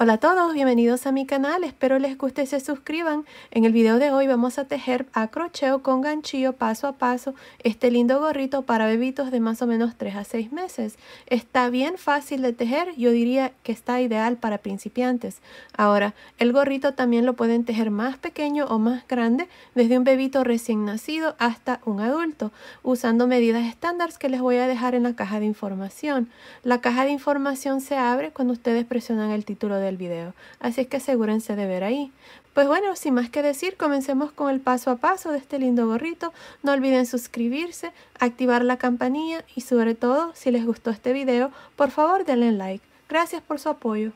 Hola a todos, bienvenidos a mi canal, espero les guste y se suscriban. En el video de hoy vamos a tejer a crocheo con ganchillo paso a paso este lindo gorrito para bebitos de más o menos 3 a 6 meses. Está bien fácil de tejer, yo diría que está ideal para principiantes. Ahora, el gorrito también lo pueden tejer más pequeño o más grande, desde un bebito recién nacido hasta un adulto, usando medidas estándares que les voy a dejar en la caja de información. La caja de información se abre cuando ustedes presionan el título de el video, así es que asegúrense de ver ahí. Pues bueno, sin más que decir, comencemos con el paso a paso de este lindo gorrito. No olviden suscribirse, activar la campanilla y sobre todo, si les gustó este video, por favor denle like. Gracias por su apoyo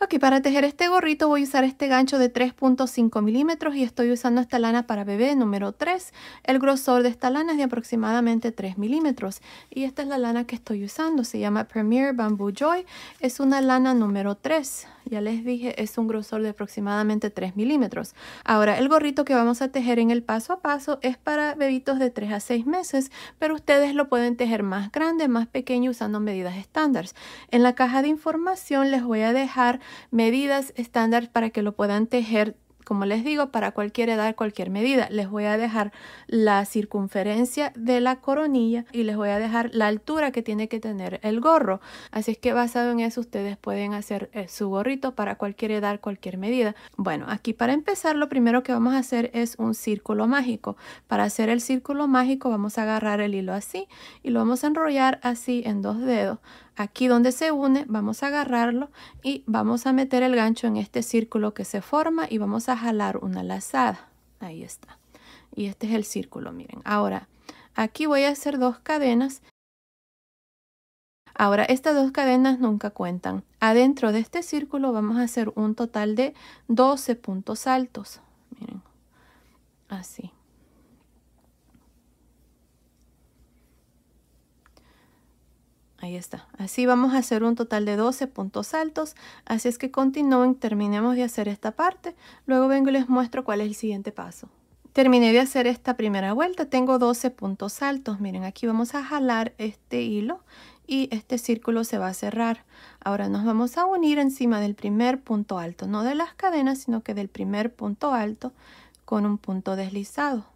aquí para tejer este gorrito voy a usar este gancho de 3.5 milímetros y estoy usando esta lana para bebé número 3. El grosor de esta lana es de aproximadamente 3 milímetros y esta es la lana que estoy usando. Se llama Premier Bamboo Joy. Es una lana número 3. Ya les dije, es un grosor de aproximadamente 3 milímetros. Ahora, el gorrito que vamos a tejer en el paso a paso es para bebitos de 3 a 6 meses, pero ustedes lo pueden tejer más grande, más pequeño usando medidas estándares En la caja de información les voy a dejar medidas estándar para que lo puedan tejer como les digo, para cualquier edad, cualquier medida. Les voy a dejar la circunferencia de la coronilla y les voy a dejar la altura que tiene que tener el gorro. Así es que basado en eso ustedes pueden hacer eh, su gorrito para cualquier edad, cualquier medida. Bueno, aquí para empezar lo primero que vamos a hacer es un círculo mágico. Para hacer el círculo mágico vamos a agarrar el hilo así y lo vamos a enrollar así en dos dedos aquí donde se une vamos a agarrarlo y vamos a meter el gancho en este círculo que se forma y vamos a jalar una lazada. Ahí está. Y este es el círculo, miren. Ahora, aquí voy a hacer dos cadenas. Ahora, estas dos cadenas nunca cuentan. Adentro de este círculo vamos a hacer un total de 12 puntos altos. Miren, así. Ahí está. Así vamos a hacer un total de 12 puntos altos. Así es que continúen, terminemos de hacer esta parte. Luego vengo y les muestro cuál es el siguiente paso. Terminé de hacer esta primera vuelta. Tengo 12 puntos altos. Miren, aquí vamos a jalar este hilo y este círculo se va a cerrar. Ahora nos vamos a unir encima del primer punto alto, no de las cadenas, sino que del primer punto alto con un punto deslizado.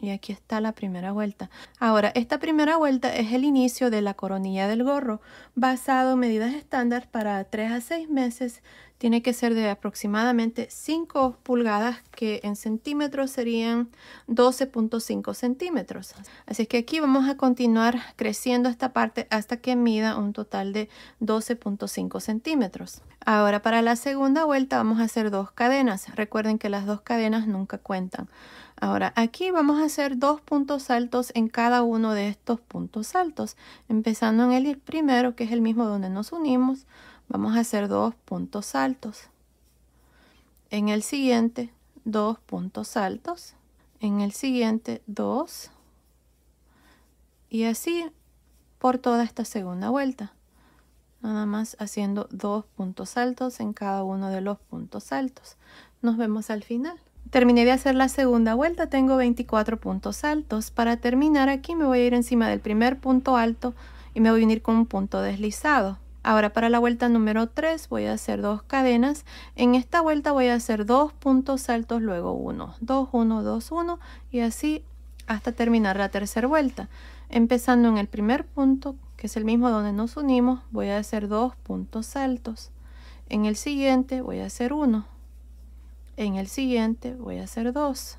Y aquí está la primera vuelta. Ahora, esta primera vuelta es el inicio de la coronilla del gorro, basado en medidas estándar para 3 a 6 meses. Tiene que ser de aproximadamente 5 pulgadas, que en centímetros serían 12.5 centímetros. Así que aquí vamos a continuar creciendo esta parte hasta que mida un total de 12.5 centímetros. Ahora, para la segunda vuelta vamos a hacer dos cadenas. Recuerden que las dos cadenas nunca cuentan. Ahora, aquí vamos a hacer dos puntos altos en cada uno de estos puntos altos. Empezando en el primero, que es el mismo donde nos unimos, vamos a hacer dos puntos altos. En el siguiente, dos puntos altos. En el siguiente, dos. Y así por toda esta segunda vuelta. Nada más haciendo dos puntos altos en cada uno de los puntos altos. Nos vemos al final. Terminé de hacer la segunda vuelta, tengo 24 puntos altos. Para terminar aquí me voy a ir encima del primer punto alto y me voy a unir con un punto deslizado. Ahora para la vuelta número 3 voy a hacer dos cadenas. En esta vuelta voy a hacer dos puntos altos, luego uno, dos, uno, dos, uno, y así hasta terminar la tercera vuelta. Empezando en el primer punto, que es el mismo donde nos unimos, voy a hacer dos puntos altos. En el siguiente voy a hacer uno en el siguiente voy a hacer 2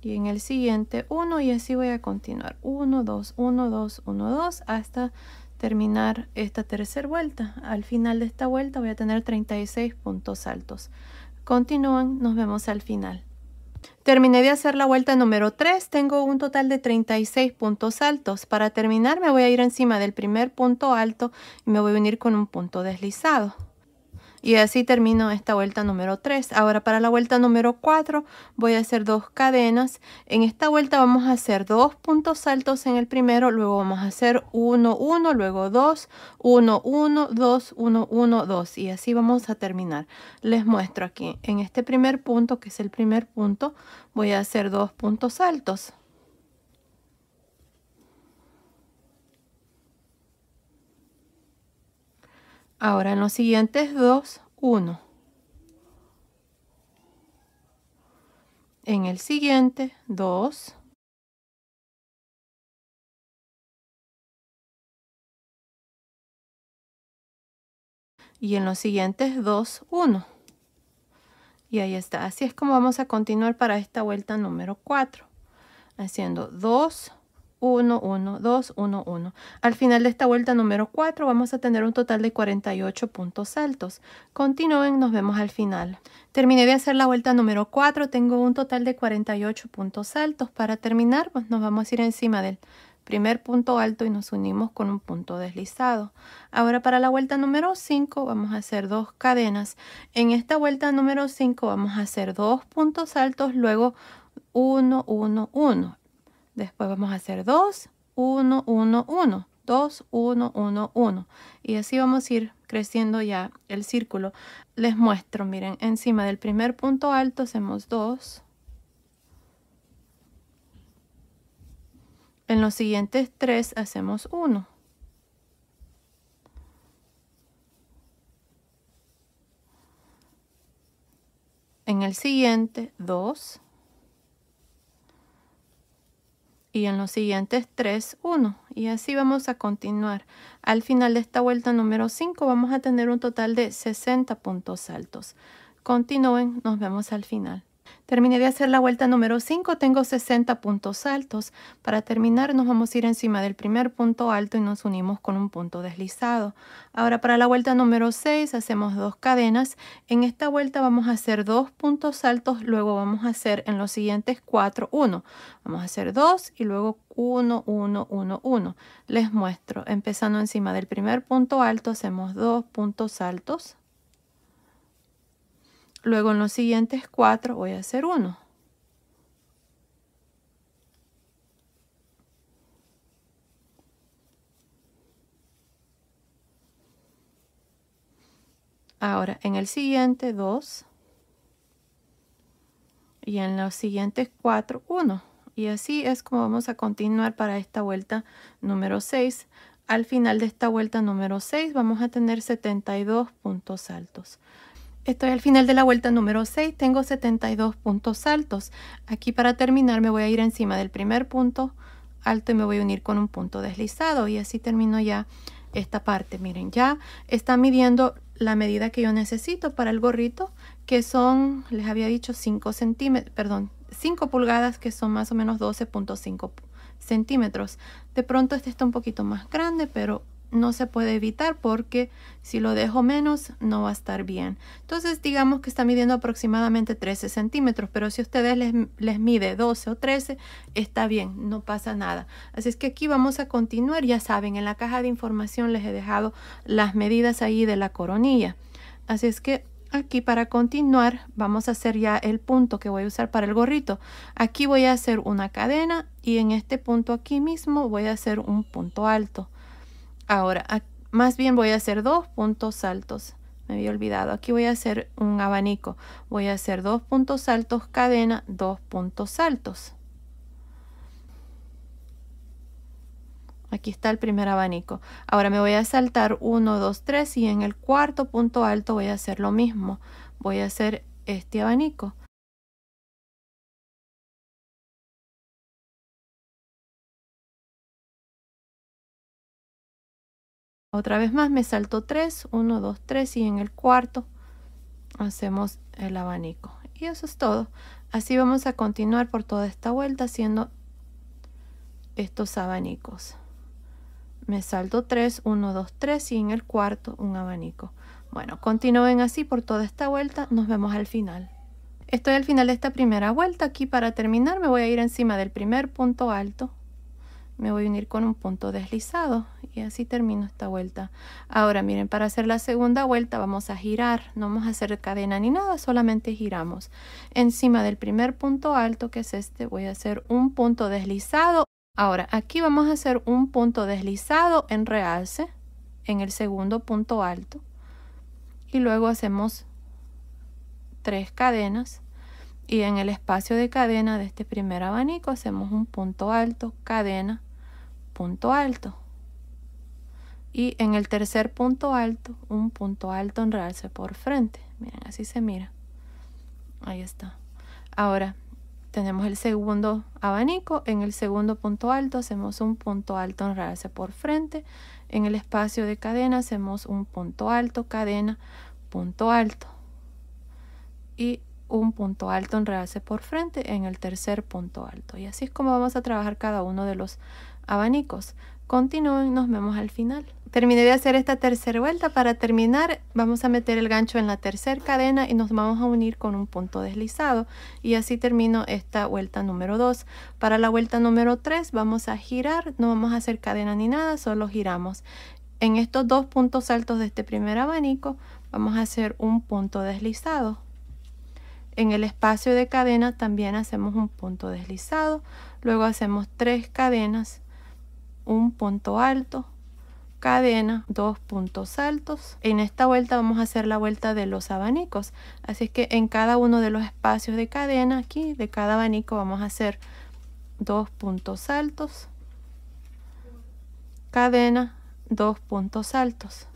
y en el siguiente 1 y así voy a continuar 1 2 1 2 1 2 hasta terminar esta tercera vuelta al final de esta vuelta voy a tener 36 puntos altos continúan nos vemos al final Terminé de hacer la vuelta número 3, tengo un total de 36 puntos altos. Para terminar me voy a ir encima del primer punto alto y me voy a unir con un punto deslizado. Y así termino esta vuelta número 3. Ahora para la vuelta número 4 voy a hacer dos cadenas. En esta vuelta vamos a hacer dos puntos altos en el primero, luego vamos a hacer 1, 1, luego 2, 1, 1, 2, 1, 1, 2. Y así vamos a terminar. Les muestro aquí en este primer punto, que es el primer punto, voy a hacer dos puntos altos Ahora en los siguientes 2 1. En el siguiente, 2. Y en los siguientes 2, 1. Y ahí está. Así es como vamos a continuar para esta vuelta número 4. Haciendo 2, 1, 1, 2, 1, 1. Al final de esta vuelta número 4 vamos a tener un total de 48 puntos altos. Continúen, nos vemos al final. Terminé de hacer la vuelta número 4, tengo un total de 48 puntos altos. Para terminar, pues nos vamos a ir encima del primer punto alto y nos unimos con un punto deslizado. Ahora para la vuelta número 5 vamos a hacer dos cadenas. En esta vuelta número 5 vamos a hacer dos puntos altos, luego 1, 1, 1. Después vamos a hacer 2, 1, 1, 1. 2, 1, 1, 1. Y así vamos a ir creciendo ya el círculo. Les muestro, miren, encima del primer punto alto hacemos 2. En los siguientes 3 hacemos 1. En el siguiente 2. y en los siguientes 3, 1. Y así vamos a continuar. Al final de esta vuelta número 5 vamos a tener un total de 60 puntos altos. Continúen, nos vemos al final. Terminé de hacer la vuelta número 5, tengo 60 puntos altos. Para terminar nos vamos a ir encima del primer punto alto y nos unimos con un punto deslizado. Ahora para la vuelta número 6 hacemos dos cadenas. En esta vuelta vamos a hacer dos puntos altos, luego vamos a hacer en los siguientes 4, uno. Vamos a hacer 2 y luego 1, 1, 1, 1. Les muestro, empezando encima del primer punto alto hacemos dos puntos altos. Luego en los siguientes cuatro voy a hacer uno. Ahora en el siguiente 2 y en los siguientes 4, 1. Y así es como vamos a continuar para esta vuelta número 6. Al final de esta vuelta número 6 vamos a tener 72 puntos altos. Estoy al final de la vuelta número 6, tengo 72 puntos altos. Aquí para terminar me voy a ir encima del primer punto alto y me voy a unir con un punto deslizado y así termino ya esta parte. Miren, ya está midiendo la medida que yo necesito para el gorrito, que son, les había dicho, 5 centímetros, perdón, 5 pulgadas, que son más o menos 12.5 centímetros. De pronto este está un poquito más grande, pero no se puede evitar porque si lo dejo menos no va a estar bien. Entonces digamos que está midiendo aproximadamente 13 centímetros, pero si ustedes les, les, mide 12 o 13 está bien, no pasa nada. Así es que aquí vamos a continuar, ya saben, en la caja de información les he dejado las medidas ahí de la coronilla. Así es que aquí para continuar vamos a hacer ya el punto que voy a usar para el gorrito. Aquí voy a hacer una cadena y en este punto aquí mismo voy a hacer un punto alto Ahora, más bien voy a hacer dos puntos altos Me había olvidado. Aquí voy a hacer un abanico. Voy a hacer dos puntos altos cadena, dos puntos altos Aquí está el primer abanico. Ahora me voy a saltar 1, dos, tres y en el cuarto punto alto voy a hacer lo mismo. Voy a hacer este abanico. Otra vez más me salto 3, 1, 2, 3 y en el cuarto hacemos el abanico. Y eso es todo. Así vamos a continuar por toda esta vuelta haciendo estos abanicos. Me salto 3, 1, 2, 3 y en el cuarto un abanico. Bueno, continúen así por toda esta vuelta. Nos vemos al final. Estoy al final de esta primera vuelta. Aquí para terminar me voy a ir encima del primer punto alto me voy a unir con un punto deslizado y así termino esta vuelta ahora miren para hacer la segunda vuelta vamos a girar no vamos a hacer cadena ni nada solamente giramos encima del primer punto alto que es este voy a hacer un punto deslizado ahora aquí vamos a hacer un punto deslizado en realce en el segundo punto alto y luego hacemos tres cadenas y en el espacio de cadena de este primer abanico hacemos un punto alto cadena punto alto. Y en el tercer punto alto, un punto alto en realce por frente. Miren, así se mira. Ahí está. Ahora, tenemos el segundo abanico. En el segundo punto alto hacemos un punto alto en realce por frente. En el espacio de cadena hacemos un punto alto, cadena, punto alto. Y un punto alto en realce por frente en el tercer punto alto. Y así es como vamos a trabajar cada uno de los abanicos. Continúen, nos vemos al final. Terminé de hacer esta tercera vuelta. Para terminar, vamos a meter el gancho en la tercera cadena y nos vamos a unir con un punto deslizado. Y así termino esta vuelta número 2. Para la vuelta número 3 vamos a girar, no vamos a hacer cadena ni nada, solo giramos. En estos dos puntos altos de este primer abanico vamos a hacer un punto deslizado. En el espacio de cadena también hacemos un punto deslizado. Luego hacemos tres cadenas un punto alto, cadena, dos puntos altos. En esta vuelta vamos a hacer la vuelta de los abanicos. Así es que en cada uno de los espacios de cadena aquí, de cada abanico, vamos a hacer dos puntos altos, cadena, dos puntos altos.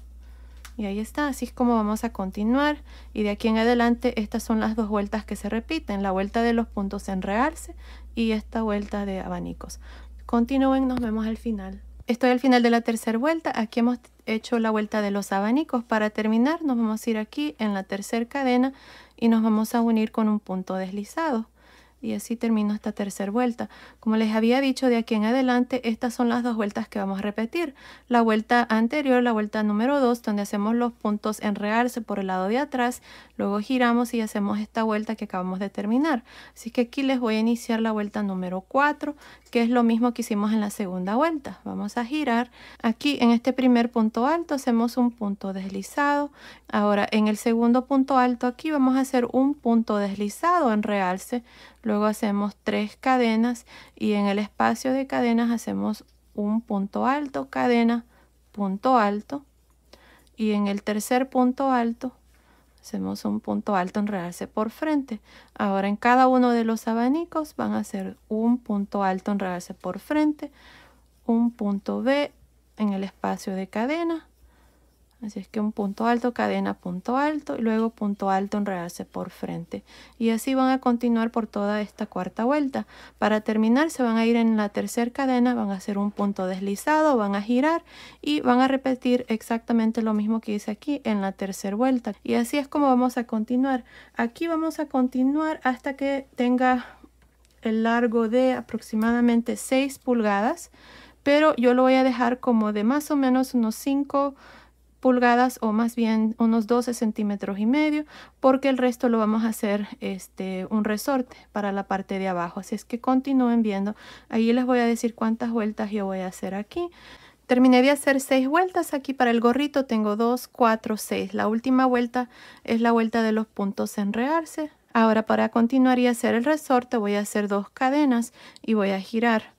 Y ahí está, así es como vamos a continuar. Y de aquí en adelante, estas son las dos vueltas que se repiten. La vuelta de los puntos en realce y esta vuelta de abanicos. Continúen, nos vemos al final. Estoy al final de la tercera vuelta. Aquí hemos hecho la vuelta de los abanicos. Para terminar, nos vamos a ir aquí en la tercera cadena y nos vamos a unir con un punto deslizado y así termino esta tercera vuelta. Como les había dicho, de aquí en adelante estas son las dos vueltas que vamos a repetir. La vuelta anterior, la vuelta número 2, donde hacemos los puntos en realce por el lado de atrás, luego giramos y hacemos esta vuelta que acabamos de terminar. Así que aquí les voy a iniciar la vuelta número 4, que es lo mismo que hicimos en la segunda vuelta. Vamos a girar. Aquí en este primer punto alto hacemos un punto deslizado. Ahora en el segundo punto alto aquí vamos a hacer un punto deslizado en realce luego hacemos tres cadenas y en el espacio de cadenas hacemos un punto alto, cadena, punto alto y en el tercer punto alto hacemos un punto alto en enredarse por frente. Ahora en cada uno de los abanicos van a hacer un punto alto en enredarse por frente, un punto B en el espacio de cadena, Así es que un punto alto, cadena, punto alto y luego punto alto, en enredarse por frente. Y así van a continuar por toda esta cuarta vuelta. Para terminar se van a ir en la tercera cadena, van a hacer un punto deslizado, van a girar y van a repetir exactamente lo mismo que hice aquí en la tercera vuelta. Y así es como vamos a continuar. Aquí vamos a continuar hasta que tenga el largo de aproximadamente 6 pulgadas. Pero yo lo voy a dejar como de más o menos unos 5 pulgadas o más bien unos 12 centímetros y medio porque el resto lo vamos a hacer este un resorte para la parte de abajo así es que continúen viendo ahí les voy a decir cuántas vueltas yo voy a hacer aquí Terminé de hacer seis vueltas aquí para el gorrito, tengo 2, 4, 6. La última vuelta es la vuelta de los puntos enrearse. Ahora para continuar y hacer el resorte voy a hacer dos cadenas y voy a girar.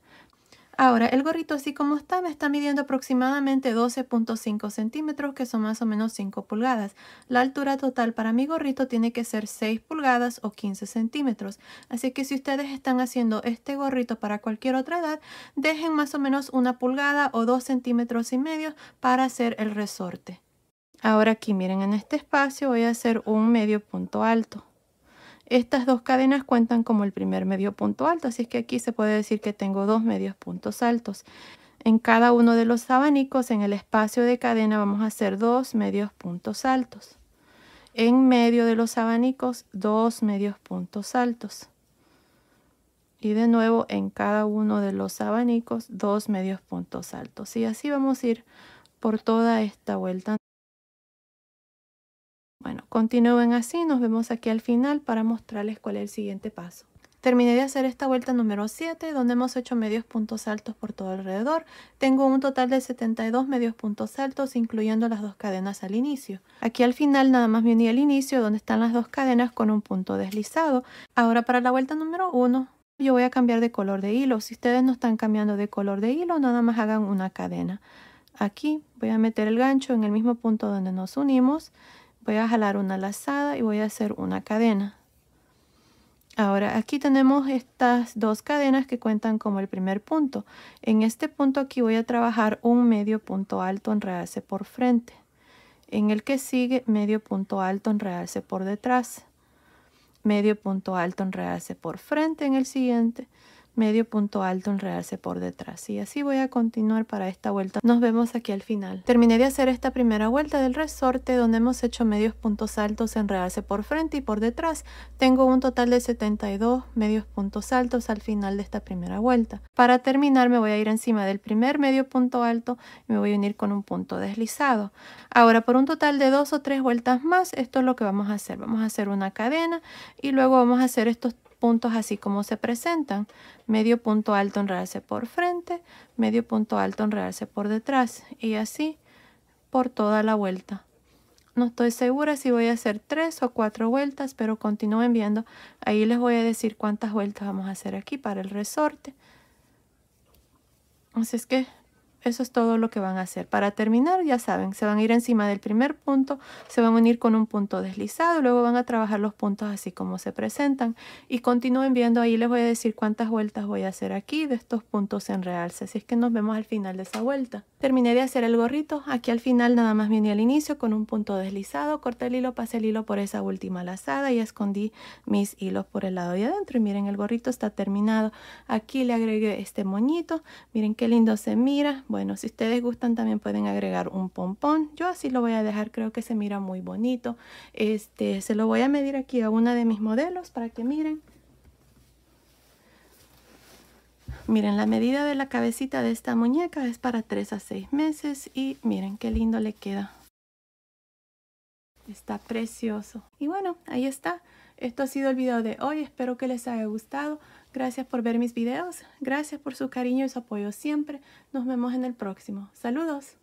Ahora, el gorrito así como está me está midiendo aproximadamente 12.5 centímetros, que son más o menos 5 pulgadas. La altura total para mi gorrito tiene que ser 6 pulgadas o 15 centímetros. Así que si ustedes están haciendo este gorrito para cualquier otra edad, dejen más o menos una pulgada o 2 centímetros y medio para hacer el resorte. Ahora aquí miren en este espacio voy a hacer un medio punto alto. Estas dos cadenas cuentan como el primer medio punto alto, así es que aquí se puede decir que tengo dos medios puntos altos. En cada uno de los abanicos, en el espacio de cadena, vamos a hacer dos medios puntos altos. En medio de los abanicos, dos medios puntos altos. Y de nuevo, en cada uno de los abanicos, dos medios puntos altos. Y así vamos a ir por toda esta vuelta. Continúen así, nos vemos aquí al final para mostrarles cuál es el siguiente paso. Terminé de hacer esta vuelta número 7, donde hemos hecho medios puntos altos por todo alrededor. Tengo un total de 72 medios puntos altos, incluyendo las dos cadenas al inicio. Aquí al final nada más me uní al inicio, donde están las dos cadenas con un punto deslizado. Ahora para la vuelta número 1, yo voy a cambiar de color de hilo. Si ustedes no están cambiando de color de hilo, nada más hagan una cadena. Aquí voy a meter el gancho en el mismo punto donde nos unimos voy a jalar una lazada y voy a hacer una cadena ahora aquí tenemos estas dos cadenas que cuentan como el primer punto en este punto aquí voy a trabajar un medio punto alto en realce por frente en el que sigue medio punto alto en realce por detrás medio punto alto en realce por frente en el siguiente medio punto alto, realce por detrás. Y así voy a continuar para esta vuelta. Nos vemos aquí al final. Terminé de hacer esta primera vuelta del resorte donde hemos hecho medios puntos altos, realce por frente y por detrás. Tengo un total de 72 medios puntos altos al final de esta primera vuelta. Para terminar me voy a ir encima del primer medio punto alto y me voy a unir con un punto deslizado. Ahora por un total de dos o tres vueltas más, esto es lo que vamos a hacer. Vamos a hacer una cadena y luego vamos a hacer estos puntos así como se presentan. Medio punto alto en realce por frente, medio punto alto en realce por detrás y así por toda la vuelta. No estoy segura si voy a hacer tres o cuatro vueltas, pero continúen viendo. Ahí les voy a decir cuántas vueltas vamos a hacer aquí para el resorte. Así es que eso es todo lo que van a hacer. Para terminar, ya saben, se van a ir encima del primer punto, se van a unir con un punto deslizado, luego van a trabajar los puntos así como se presentan. Y continúen viendo, ahí les voy a decir cuántas vueltas voy a hacer aquí de estos puntos en realce. Así es que nos vemos al final de esa vuelta. Terminé de hacer el gorrito, aquí al final nada más viene al inicio con un punto deslizado, corté el hilo, pasé el hilo por esa última lazada y escondí mis hilos por el lado de adentro. Y miren, el gorrito está terminado. Aquí le agregué este moñito, miren qué lindo se mira bueno, si ustedes gustan también pueden agregar un pompón. Yo así lo voy a dejar, creo que se mira muy bonito. Este, se lo voy a medir aquí a una de mis modelos para que miren. Miren, la medida de la cabecita de esta muñeca es para 3 a 6 meses y miren qué lindo le queda. Está precioso. Y bueno, ahí está. Esto ha sido el video de hoy. Espero que les haya gustado. Gracias por ver mis videos, gracias por su cariño y su apoyo siempre. Nos vemos en el próximo. Saludos.